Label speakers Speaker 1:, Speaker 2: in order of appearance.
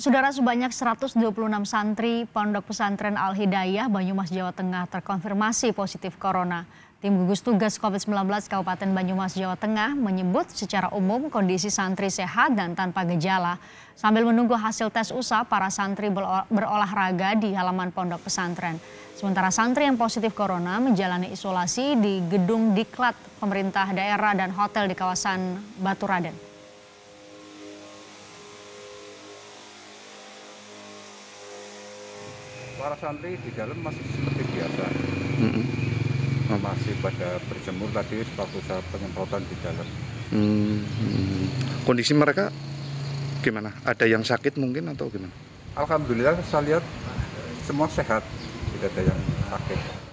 Speaker 1: Saudara sebanyak 126 santri Pondok Pesantren Al-Hidayah Banyumas Jawa Tengah terkonfirmasi positif corona. Tim gugus tugas COVID-19 Kabupaten Banyumas Jawa Tengah menyebut secara umum kondisi santri sehat dan tanpa gejala. Sambil menunggu hasil tes usap, para santri berolahraga di halaman pondok pesantren. Sementara santri yang positif corona menjalani isolasi di gedung diklat pemerintah daerah dan hotel di kawasan Baturaden. Raden.
Speaker 2: para santri di dalam masih seperti biasa
Speaker 3: mm -hmm.
Speaker 2: masih pada berjemur tadi sebab usaha penyemprotan di dalam
Speaker 3: mm -hmm. kondisi mereka gimana ada yang sakit mungkin atau gimana
Speaker 2: Alhamdulillah saya lihat semua sehat tidak ada yang sakit